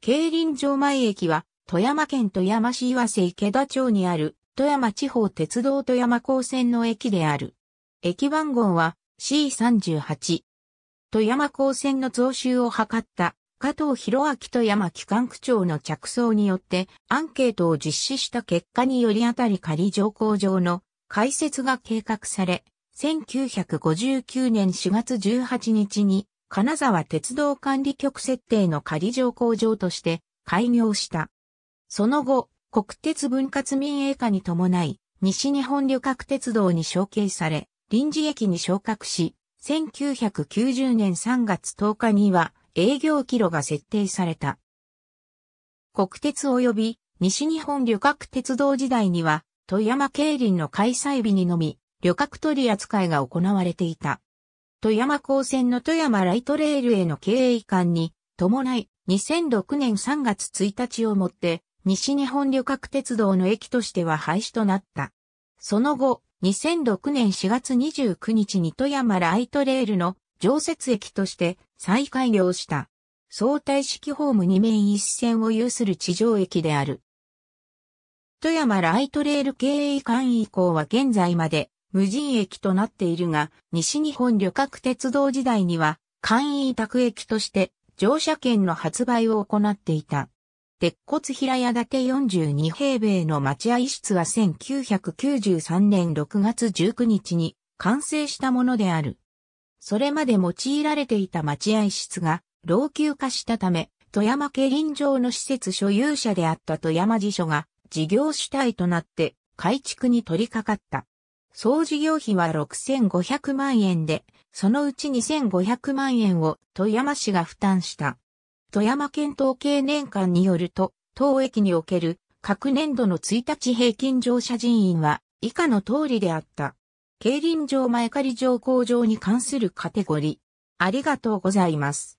競輪場前駅は、富山県富山市岩瀬池田町にある、富山地方鉄道富山高線の駅である。駅番号は C38。富山高線の増収を図った加藤博明富山機関区長の着想によってアンケートを実施した結果によりあたり仮乗降場の開設が計画され、1959年4月18日に金沢鉄道管理局設定の仮乗工場として開業した。その後、国鉄分割民営化に伴い、西日本旅客鉄道に承継され、臨時駅に昇格し、1990年3月10日には営業キロが設定された。国鉄及び西日本旅客鉄道時代には、富山競輪の開催日にのみ、旅客取り扱いが行われていた。富山高専の富山ライトレールへの経営移管に伴い2006年3月1日をもって西日本旅客鉄道の駅としては廃止となった。その後、2006年4月29日に富山ライトレールの常設駅として再開業した。相対式ホーム2面一線を有する地上駅である。富山ライトレール経営管以降は現在まで無人駅となっているが、西日本旅客鉄道時代には、簡易委託駅として乗車券の発売を行っていた。鉄骨平屋建て42平米の待合室は1993年6月19日に完成したものである。それまで用いられていた待合室が老朽化したため、富山県林場の施設所有者であった富山辞所が事業主体となって改築に取り掛かった。総事業費は6500万円で、そのうち2500万円を富山市が負担した。富山県統計年間によると、当駅における各年度の1日平均乗車人員は以下の通りであった。競輪場前借り乗工場に関するカテゴリー。ありがとうございます。